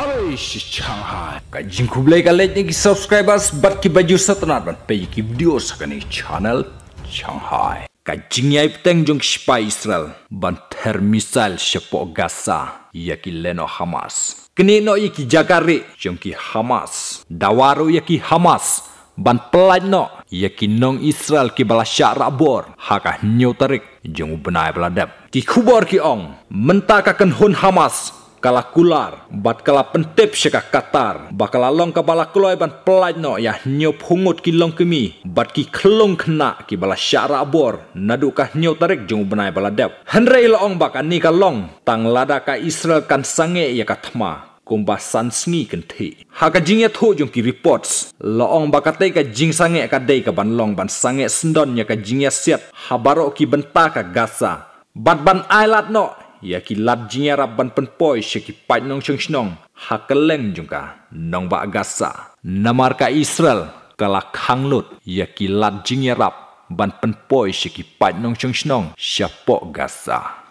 Arish Shanghai. Kajin kublai ka lejne ki subscribers bat ki baju satanar ban peji ki video sakani channel Shanghai. Kajin ya ipteng jong shpa Israel ban ter misal shepo Gaza yaki leno Hamas. Kini no yaki jagari jong ki Hamas. Dawaru yaki Hamas. Ban pelan no yaki nong Israel ki bala syara bor hakah nyotarik jong benai beladab. Ki kubor ki ong mentakakan hun Hamas. Hamas kala kular bat kala pentep seka katar bakala long kapala kloi ban pelaj no ya nyop hungut ki long kemi bat ki klong kena ki bala syara bor nadu ka nyop tarik jung benai bala dep hendre ila ong baka ni ka long tang lada ka israel kan sange ya ka thma kumba sansngi kenthi ha ka jingya tho jung ki reports la ong baka te ka jing sange ka dei ka ban long ban sange sndon ya ka jingya set habaro ki benta ka gasa Bat ban ailat no ya ki lat jinya rap ban poi she ki pai nong chong chong hakaleng jungka nong ba gasa namar ka israel kala khang lut ya ki lat jinya rap ban pan poi she ki pai nong chong chong sha gasa